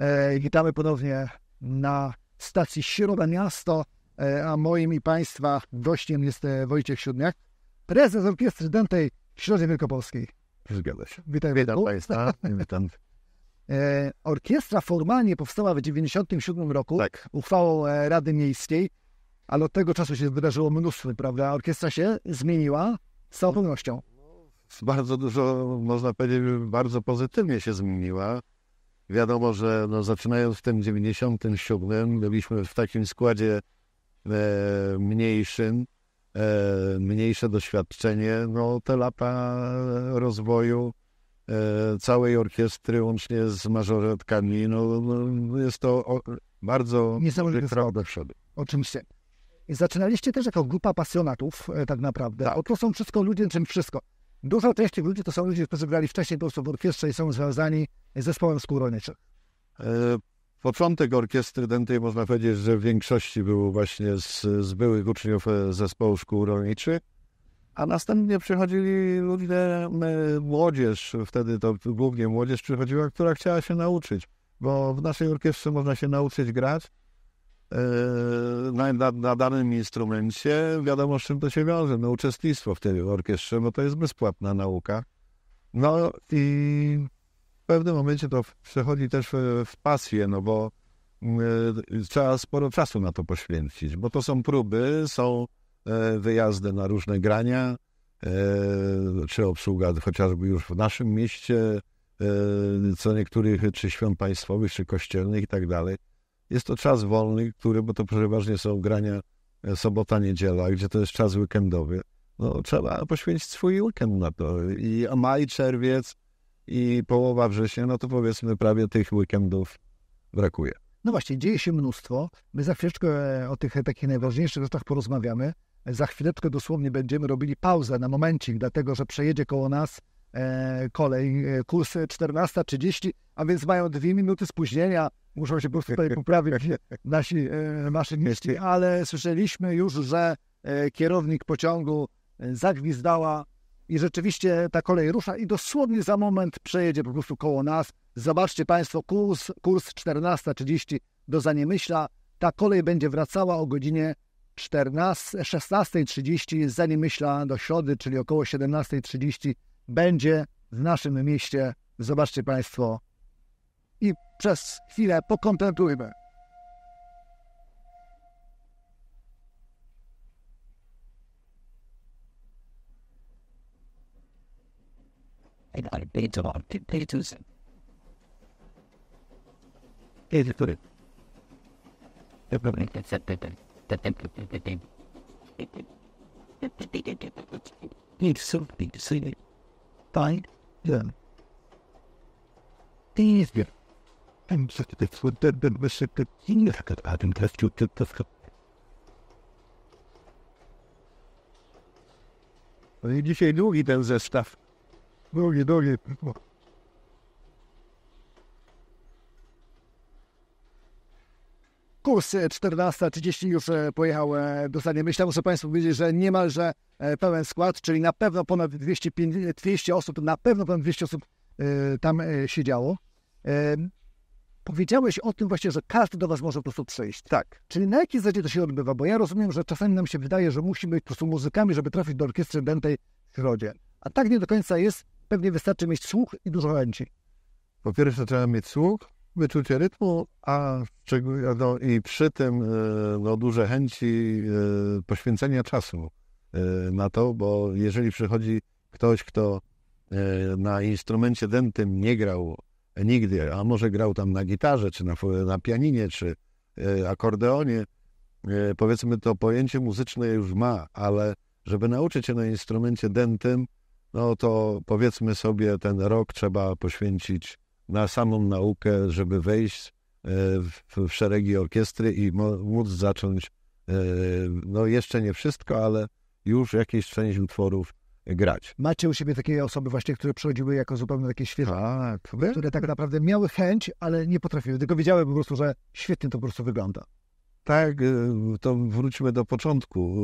E, witamy ponownie na stacji Środa Miasto, e, a moim i Państwa gościem jest e, Wojciech Siódmiak, prezes Orkiestry Dętej w Środzie Wielkopolskiej. Zgadza się. Witam, witam Państwa. Witam. Orkiestra formalnie powstała w 1997 roku tak. uchwałą Rady Miejskiej, ale od tego czasu się wydarzyło mnóstwo, prawda? Orkiestra się zmieniła z całą pewnością. Bardzo dużo, można powiedzieć, bardzo pozytywnie się zmieniła wiadomo, że no, zaczynając w tym 97 byliśmy w takim składzie e, mniejszym, e, mniejsze doświadczenie, no te lata rozwoju e, całej orkiestry łącznie z mażoretkami, no, no jest to o, bardzo niesamowity krok do przodu. Oczywiście. Zaczynaliście też jako grupa pasjonatów, e, tak naprawdę. Tak. O, to są wszystko ludzie, czym wszystko. Dużo część tych ludzi to są ludzie, którzy grali wcześniej po prostu w orkiestrze i są związani z zespołem szkół rolniczych. E, początek orkiestry dętej można powiedzieć, że w większości był właśnie z, z byłych uczniów e, zespołu szkół rolniczych, a następnie przychodzili ludzie, młodzież, wtedy to głównie młodzież przychodziła, która chciała się nauczyć, bo w naszej orkiestrze można się nauczyć grać, Yy, na, na, na, danym instrumencie, wiadomo z czym to się wiąże. No, uczestnictwo w tej orkiestrze, no to jest bezpłatna nauka. No i w pewnym momencie to przechodzi też w, w pasję, no bo yy, trzeba sporo czasu na to poświęcić, bo to są próby, są e, wyjazdy na różne grania, e, czy obsługa chociażby już w naszym mieście, e, co niektórych, czy świąt państwowych, czy kościelnych i tak dalej. Jest to czas wolny, który, bo to przeważnie są grania e, sobota, niedziela, gdzie to jest czas weekendowy. No, trzeba poświęcić swój weekend na to. I maj, czerwiec i połowa września, no to powiedzmy prawie tych weekendów brakuje. No właśnie, dzieje się mnóstwo. My za chwileczkę e, o tych e, takich najważniejszych rzeczach porozmawiamy. Za chwileczkę dosłownie będziemy robili pauzę na momencik, dlatego że przejedzie koło nas E, kolej, e, kurs 14.30, a więc mają dwie minuty spóźnienia. Muszą się po prostu tutaj poprawić nasi e, maszyniści, ale słyszeliśmy już, że kierownik pociągu zagwizdała i rzeczywiście ta kolej rusza i dosłownie za moment przejedzie po prostu koło nas. Zobaczcie Państwo, kurs, kurs 14.30 do Zaniemyśla. Ta kolej będzie wracała o godzinie 14, 16.30 z Zaniemyśla do Środy, czyli około 17.30 będzie w naszym mieście. Zobaczcie Państwo i przez chwilę pokontemplujmy. Need something to see it. Titan. Easier. I'm such a forbidden receptor king that I didn't have to get the Oni dzisiaj długi ten zestaw. Długi, długi. kurs 14.30 e, już e, pojechał e, do Stania Myślałem, Muszę Państwu powiedzieć, że niemalże pełen skład, czyli na pewno ponad 200, 200 osób, na pewno ponad 200 osób tam siedziało. Powiedziałeś o tym właśnie, że każdy do Was może po prostu przyjść. Tak. Czyli na jakiej zasadzie to się odbywa? Bo ja rozumiem, że czasami nam się wydaje, że musimy być po prostu muzykami, żeby trafić do orkiestry dętej w środzie. A tak nie do końca jest. Pewnie wystarczy mieć słuch i dużo chęci. Po pierwsze trzeba mieć słuch, wyczucie rytmu, a no, i przy tym e, no, duże chęci e, poświęcenia czasu e, na to, bo jeżeli przychodzi ktoś, kto na instrumencie dętym nie grał nigdy, a może grał tam na gitarze, czy na, na pianinie, czy akordeonie, powiedzmy to pojęcie muzyczne już ma, ale żeby nauczyć się na instrumencie dętym, no to powiedzmy sobie ten rok trzeba poświęcić na samą naukę, żeby wejść e, w, szeregi orkiestry i móc zacząć, e, no jeszcze nie wszystko, ale już jakieś część utworów grać. Macie u siebie takie osoby właśnie, które przychodziły jako zupełnie takie świetne, tak. które tak naprawdę miały chęć, ale nie potrafiły, tylko wiedziały po prostu, że świetnie to po prostu wygląda. Tak, e, to wróćmy do początku.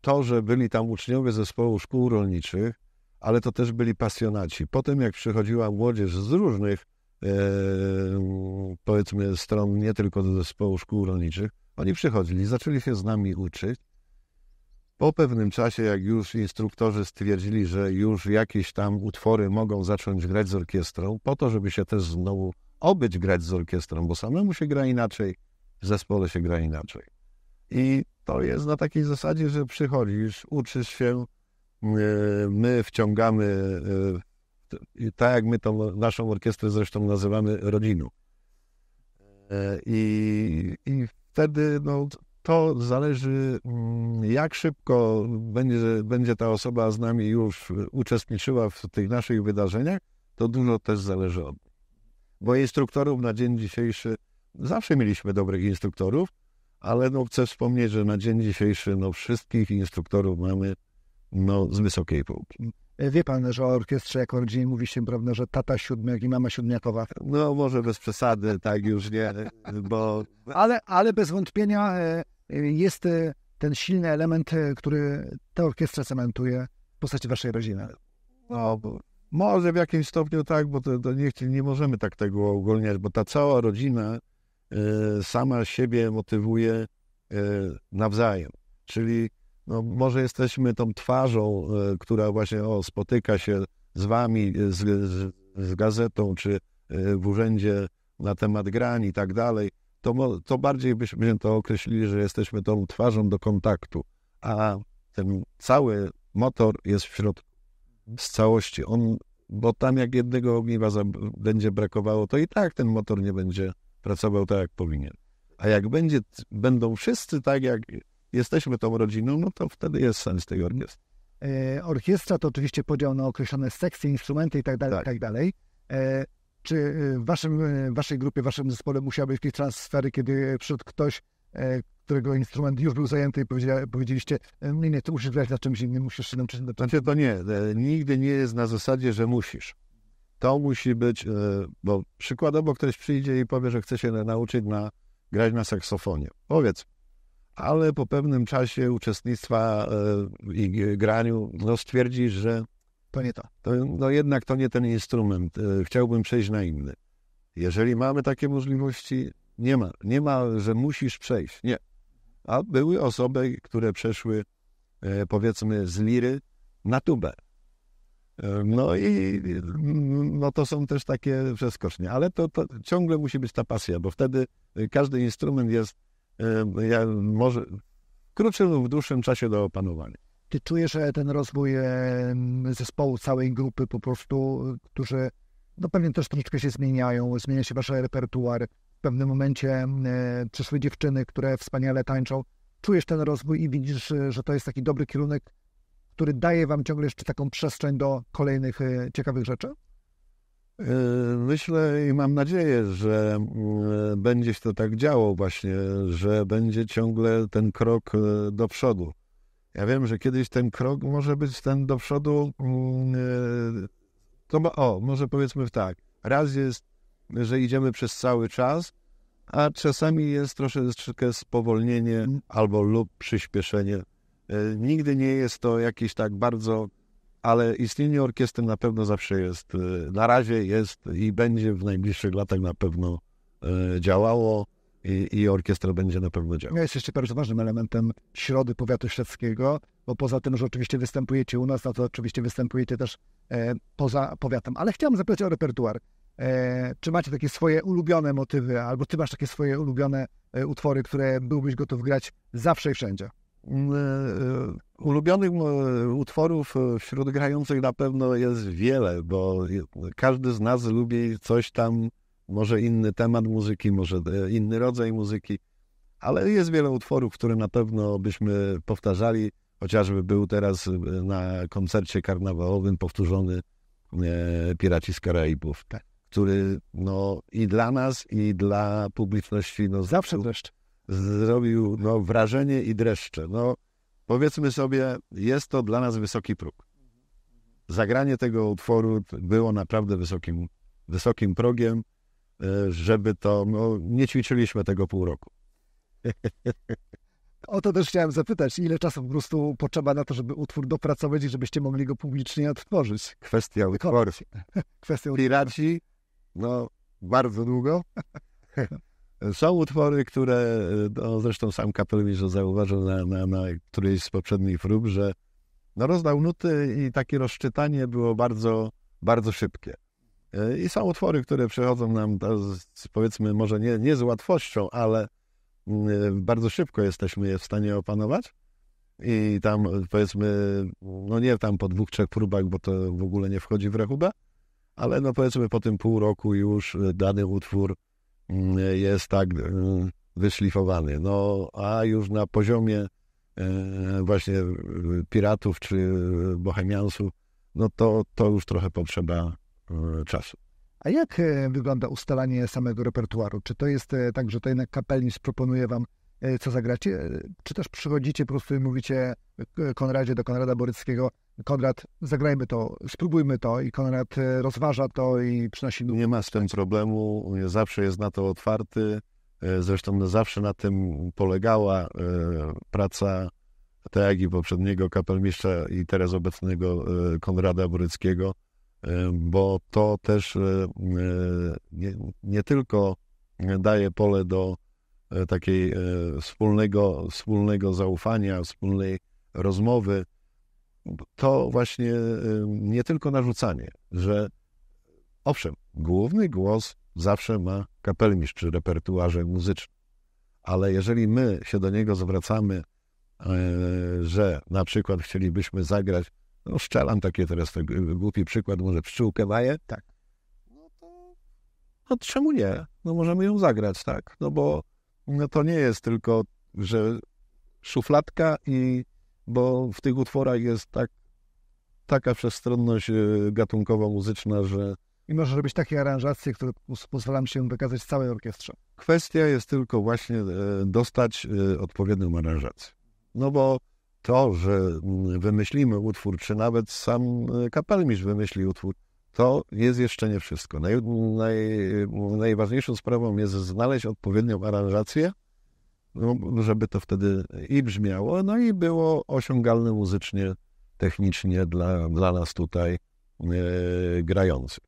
To, że byli tam uczniowie zespołu szkół rolniczych, ale to też byli pasjonaci. Potem jak przychodziła młodzież z różnych powiedzmy stron nie tylko do zespołu szkół rolniczych. Oni przychodzili, zaczęli się z nami uczyć. Po pewnym czasie, jak już instruktorzy stwierdzili, że już jakieś tam utwory mogą zacząć grać z orkiestrą, po to, żeby się też znowu obyć grać z orkiestrą, bo samemu się gra inaczej, w zespole się gra inaczej. I to jest na takiej zasadzie, że przychodzisz, uczysz się, my wciągamy e, tak jak my tą naszą orkiestrę zresztą nazywamy rodziną. E, I, i wtedy no, to zależy, mm, jak szybko będzie, będzie ta osoba z nami już uczestniczyła w tych naszych wydarzeniach, to dużo też zależy od. Bo instruktorów na dzień dzisiejszy zawsze mieliśmy dobrych instruktorów, ale no, chcę wspomnieć, że na dzień dzisiejszy no, wszystkich instruktorów mamy no, z wysokiej półki. E, wie pan, że o orkiestrze jako dzień mówi się, prawda, że tata siódmiak i mama siódmiakowa. No może bez przesady, tak już nie, bo... Ale, ale bez wątpienia e, e, jest ten silny element, który tę orkiestrę cementuje w postaci waszej rodziny. No, może w jakimś stopniu tak, bo to, to nie, nie możemy tak tego ogólniać, bo ta cała rodzina sama siebie motywuje nawzajem. Czyli no, może jesteśmy tą twarzą, e, która właśnie o, spotyka się z wami, e, z, z, z, gazetą, czy e, w urzędzie na temat grani i tak dalej, to, to bardziej byśmy to określili, że jesteśmy tą twarzą do kontaktu, a ten cały motor jest w środku, mhm. z całości. On, bo tam jak jednego ogniwa będzie brakowało, to i tak ten motor nie będzie pracował tak, jak powinien. A jak będzie, będą wszyscy tak, jak jesteśmy tą rodziną, no to wtedy jest sens tej orkiestry. E, orkiestra to oczywiście podział na określone sekcje, instrumenty itd. Tak. tak. itd. Tak e, czy e, w, waszym, w waszej grupie, w waszym zespole musiały być jakieś transfery, kiedy przyszedł ktoś, którego instrument już był zajęty i powiedzieliście, nie, nie, ty musisz grać na czymś innym, musisz się nauczyć na czymś znaczy, innym. To nie, nigdy nie jest na zasadzie, że musisz. To musi być, bo przykładowo ktoś przyjdzie i powie, że chce się nauczyć na, grać na saksofonie. Powiedz, ale po pewnym czasie uczestnictwa e, i graniu no, stwierdzi, że to nie to. to. No jednak to nie ten instrument, e, chciałbym przejść na inny. Jeżeli mamy takie możliwości, nie ma, nie ma, że musisz przejść. Nie. A były osoby, które przeszły e, powiedzmy z liry na tubę. No i no to są też takie przeskocznie, ale to, to ciągle musi być ta pasja, bo wtedy każdy instrument jest ja, może w krótszym lub w dłuższym czasie do opanowania. Ty czujesz że ten rozwój zespołu, całej grupy po prostu, którzy no pewnie też troszeczkę się zmieniają, zmienia się wasz repertuar. W pewnym momencie przyszły dziewczyny, które wspaniale tańczą. Czujesz ten rozwój i widzisz, e, że to jest taki dobry kierunek, który daje wam ciągle jeszcze taką przestrzeń do kolejnych e, ciekawych rzeczy? Yy, myślę i mam nadzieję, że yy, będzie się to tak działo właśnie, że będzie ciągle ten krok yy, do przodu. Ja wiem, że kiedyś ten krok może być ten do przodu. To, o, może powiedzmy tak. Raz jest, że idziemy przez cały czas, a czasami jest troszeczkę spowolnienie mm. albo lub przyspieszenie. Nigdy nie jest to jakiś tak bardzo ale istnienie orkiestry na pewno zawsze jest. Y, na razie jest i będzie w najbliższych latach na pewno y, działało i, i orkiestra będzie na pewno działała. No jest jeszcze bardzo ważnym elementem środy powiatu śledzkiego, bo poza tym, że oczywiście występujecie u nas, no to oczywiście występujecie też e, poza powiatem. Ale chciałem zapytać o repertuar. E, czy macie takie swoje ulubione motywy, albo ty masz takie swoje ulubione e, utwory, które byłbyś gotów grać zawsze i wszędzie? E, e, ulubionych e, utworów wśród grających na pewno jest wiele, bo każdy z nas lubi coś tam, może inny temat muzyki, może inny rodzaj muzyki, ale jest wiele utworów, które na pewno byśmy powtarzali. Chociażby był teraz na koncercie karnawałowym powtórzony Piraci z Karaibów, tak. który no, i dla nas, i dla publiczności no, zawsze dreszcz zrobił no, wrażenie i dreszcze. No, powiedzmy sobie, jest to dla nas wysoki próg. Zagranie tego utworu było naprawdę wysokim, wysokim progiem, e, żeby to, no, nie ćwiczyliśmy tego pół roku. O to też chciałem zapytać, ile czasu po prostu potrzeba na to, żeby utwór dopracować i żebyście mogli go publicznie odtworzyć? Kwestia utworu Kwestia Piraci, no bardzo długo. Są utwory, które, no zresztą sam kapelusz zauważył na, na, na którejś z poprzednich prób, że no rozdał nuty i takie rozczytanie było bardzo, bardzo szybkie. E, I są utwory, które przychodzą nam, e, powiedzmy, może nie, nie z łatwością, ale mm, bardzo szybko jesteśmy je w stanie opanować. I tam, powiedzmy, no nie tam po dwóch, trzech próbach, bo to w ogóle nie wchodzi w rachubę, ale no powiedzmy po tym pół roku już dany utwór Mm, jest tak mm, wyszlifowany. No a już na poziomie e, właśnie e, piratów czy bohemiansów, no to, to już trochę potrzeba e, czasu. A jak wygląda ustalanie samego repertuaru? Czy to jest tak, że to jednak kapelnicz proponuje wam, co zagracie? Czy też przychodzicie po prostu i mówicie Konradzie do Konrada Boryckiego, Konrad, zagrajmy to, spróbujmy to i Konrad e, rozważa to i przynosi... Nie ma z tym problemu, zawsze jest na to otwarty, e, zresztą zawsze na tym polegała e, praca tak i poprzedniego kapelmistrza i teraz obecnego Konrada Boryckiego, bo to też nie, nie tylko daje pole do takiej wspólnego, wspólnego zaufania, wspólnej rozmowy, to właśnie nie tylko narzucanie, że owszem, główny głos zawsze ma kapelmistrz czy repertuarze muzyczne, ale jeżeli my się do niego zwracamy, e, że na przykład chcielibyśmy zagrać, no szczelam takie teraz to tak, y, głupi przykład, może pszczółkę maję? Tak. No to no czemu nie? No możemy ją zagrać, tak? No bo no to nie jest tylko, że szufladka i bo w tych utworach jest tak, taka przestronność e, gatunkowo-muzyczna, że... I możesz robić takie aranżacje, które pozwalam się wykazać całej orkiestrze. Kwestia jest tylko właśnie e, dostać e, odpowiednią aranżację. No bo to, że mm, wymyślimy utwór, czy nawet sam kapelmistrz wymyśli utwór, to jest jeszcze nie wszystko. Naj, naj, najważniejszą sprawą jest znaleźć odpowiednią aranżację, no, żeby to wtedy i brzmiało, no i było osiągalne muzycznie, technicznie dla, dla nas tutaj e, grających.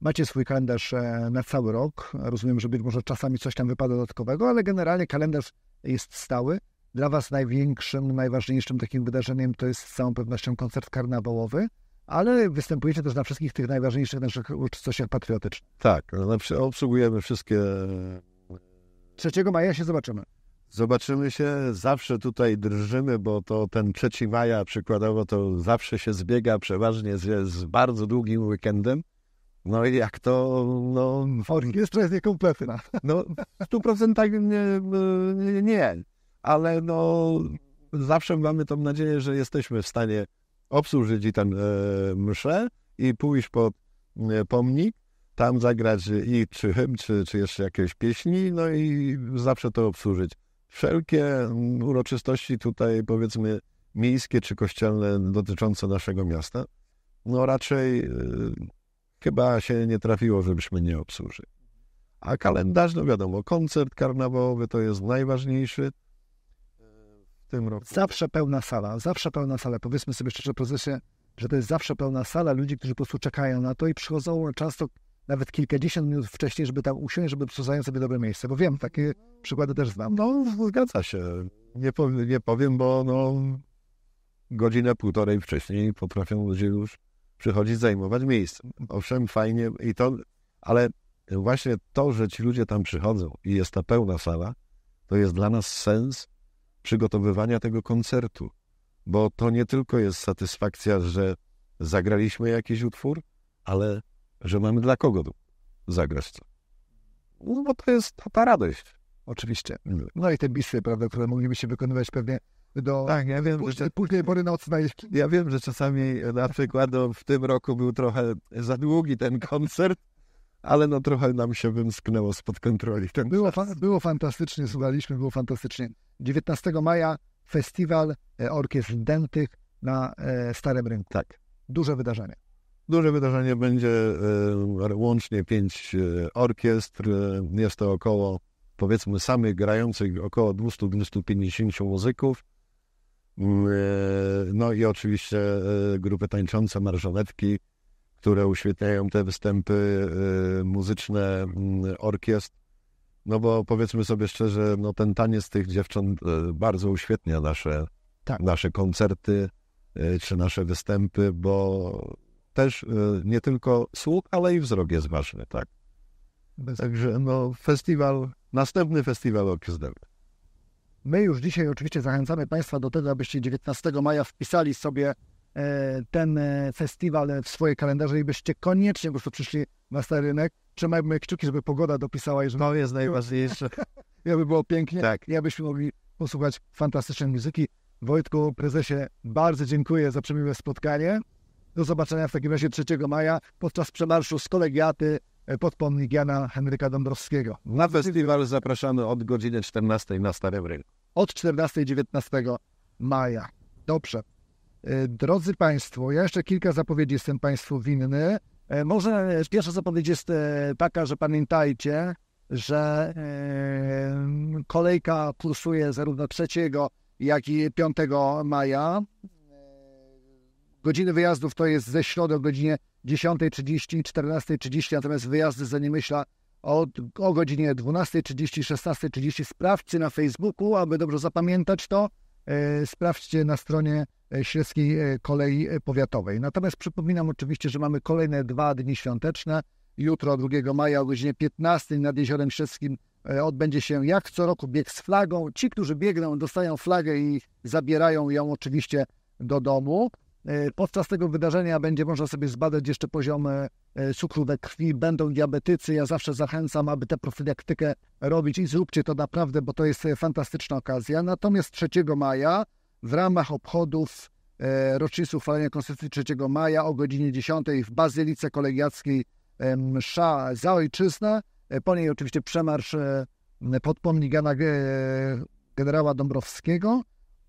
Macie swój kalendarz e, na cały rok. Rozumiem, że być może czasami coś tam wypada dodatkowego, ale generalnie kalendarz jest stały. Dla Was największym, najważniejszym takim wydarzeniem to jest z całą pewnością koncert karnawałowy, ale występujecie też na wszystkich tych najważniejszych naszych uroczystościach patriotycznych. Tak, obsługujemy wszystkie. 3 e, maja się zobaczymy. Zobaczymy się. Zawsze tutaj drżymy, bo to ten 3 maja przykładowo to zawsze się zbiega przeważnie z, z bardzo długim weekendem. No i jak to, no... Orkiestra jest niekompletna. No, w 100% nie, nie, ale no zawsze mamy tą nadzieję, że jesteśmy w stanie obsłużyć i ten e, mszę i pójść pod e, pomnik, tam zagrać i czy hymn, czy, czy jeszcze jakieś pieśni, no i zawsze to obsłużyć wszelkie uroczystości tutaj, powiedzmy, miejskie czy kościelne dotyczące naszego miasta, no raczej y, chyba się nie trafiło, żebyśmy nie obsłużyli. A kalendarz, no wiadomo, koncert karnawałowy to jest najważniejszy y, w tym roku. Zawsze pełna sala, zawsze pełna sala. Powiedzmy sobie szczerze, prezesie, że to jest zawsze pełna sala ludzi, którzy po prostu czekają na to i przychodzą często nawet kilkadziesiąt minut wcześniej, żeby tam usiąść, żeby zająć sobie dobre miejsce, bo wiem, takie przykłady też znam. No, zgadza się. Nie, powiem, nie powiem bo no, godzinę, półtorej wcześniej potrafią ludzie już przychodzić zajmować miejsce. Owszem, fajnie i to, ale właśnie to, że ci ludzie tam przychodzą i jest ta pełna sala, to jest dla nas sens przygotowywania tego koncertu, bo to nie tylko jest satysfakcja, że zagraliśmy jakiś utwór, ale że mamy dla kogo zagrać. No bo to jest ta radość. Oczywiście. No i te bisy prawda, które moglibyśmy wykonywać pewnie do tak, ja wiem, później, że, później pory nocnej. Ja wiem, że czasami na przykład no, w tym roku był trochę za długi ten koncert, ale no trochę nam się wymsknęło spod kontroli. Ten było, fa było fantastycznie, słuchaliśmy, było fantastycznie. 19 maja festiwal e, orkiestr dętych na e, Starym Rynku. Tak. Duże wydarzenie. Duże wydarzenie będzie e, łącznie pięć e, orkiestr. E, jest to około, powiedzmy, samych grających około 200-250 muzyków. Mm, no i oczywiście grupy tańczące, marżoletki, które uświetniają te występy muzyczne mm, orkiestr. No bo powiedzmy sobie szczerze, no ten taniec tych dziewcząt bardzo uświetnia nasze, tak. nasze koncerty czy nasze występy, bo też e, nie tylko słuch, ale i wzrok jest ważny, tak. Także no, festiwal, następny festiwal orkiestralny. My już dzisiaj oczywiście zachęcamy Państwa do tego, abyście 19 maja wpisali sobie e, ten e, festiwal w swoje kalendarze i byście koniecznie po prostu przyszli na stary rynek. Trzymajmy kciuki, żeby pogoda dopisała i żeby... To jest najważniejsze. ja by było pięknie. Tak. Ja byśmy mogli posłuchać fantastycznej muzyki. Wojtku, prezesie, bardzo dziękuję za przemiłe spotkanie. Do zobaczenia w takim razie 3 maja podczas przemarszu z kolegiaty e, pod pomnik Jana Henryka Dąbrowskiego. Na festiwal zapraszamy od godziny 14 na Starym Rynku. Od 14-19 maja. Dobrze. E, drodzy Państwo, ja jeszcze kilka zapowiedzi jestem Państwu winny. E, może pierwsza zapowiedź jest taka, że pamiętajcie, że kolejka pulsuje zarówno 3, jak i 5 maja. Godziny wyjazdów to jest ze środy o godzinie 10.30, 14.30, natomiast wyjazdy za Niemyśla od, o godzinie 12.30, 16.30. Sprawdźcie na Facebooku, aby dobrze zapamiętać to. E, sprawdźcie na stronie e, Śledzkiej e, Kolei Powiatowej. Natomiast przypominam oczywiście, że mamy kolejne dwa dni świąteczne. Jutro, 2 maja o godzinie 15 nad Jeziorem Śledzkim odbędzie się jak co roku bieg z flagą. Ci, którzy biegną, dostają flagę i zabierają ją oczywiście do domu. E, podczas tego wydarzenia będzie można sobie zbadać jeszcze poziomy e, cukru we krwi, będą diabetycy. Ja zawsze zachęcam, aby tę profilaktykę robić i zróbcie to naprawdę, bo to jest e, fantastyczna okazja. Natomiast 3 maja w ramach obchodów rocznicy uchwalenia Konstytucji 3 maja o godzinie 10 w Bazylice Kolegiackiej msza za ojczyznę. Po niej oczywiście przemarsz pod pomnik generała Dąbrowskiego.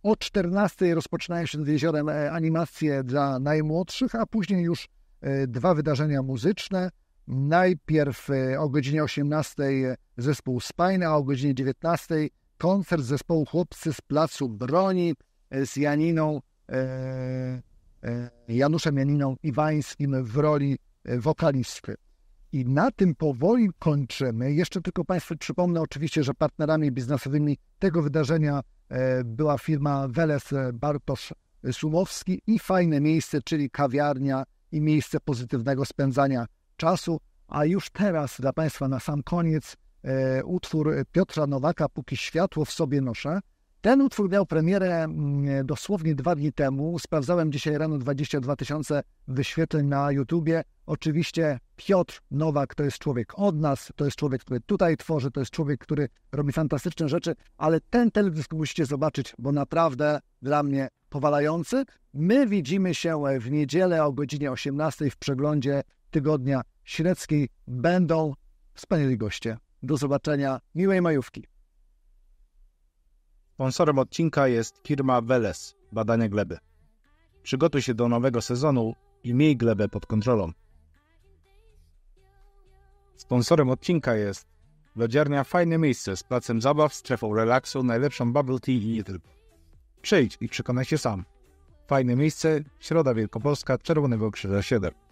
O 14 rozpoczynają się nad jeziorem e, animacje dla najmłodszych, a później już e, dwa wydarzenia muzyczne. Najpierw e, o godzinie 18 zespół Spine, a o godzinie 19 koncert zespołu Chłopcy z Placu Broni z Janiną, Januszem Janiną Iwańskim w roli wokalisty. I na tym powoli kończymy. Jeszcze tylko Państwu przypomnę oczywiście, że partnerami biznesowymi tego wydarzenia E, była firma Weles e, Bartosz Sumowski i fajne miejsce, czyli kawiarnia i miejsce pozytywnego spędzania czasu. A już teraz dla Państwa na sam koniec e, utwór Piotra Nowaka, póki światło w sobie noszę. Ten utwór miał premierę mm, dosłownie dwa dni temu. Sprawdzałem dzisiaj rano 22 tysiące wyświetleń na YouTubie. Oczywiście Piotr Nowak to jest człowiek od nas, to jest człowiek, który tutaj tworzy, to jest człowiek, który robi fantastyczne rzeczy, ale ten teledysk musicie zobaczyć, bo naprawdę dla mnie powalający. My widzimy się w niedzielę o godzinie 18 w przeglądzie Tygodnia Średzki Będą wspaniali goście. Do zobaczenia, miłej majówki. Sponsorem odcinka jest firma Veles Badania Gleby. Przygotuj się do nowego sezonu i miej glebę pod kontrolą. Sponsorem odcinka jest Lodziarnia Fajne Miejsce z placem zabaw, strefą relaksu, najlepszą bubble tea i nie tylko. Przyjdź i przekonaj się sam. Fajne Miejsce, Środa Wielkopolska, Czerwonego Krzyża 7.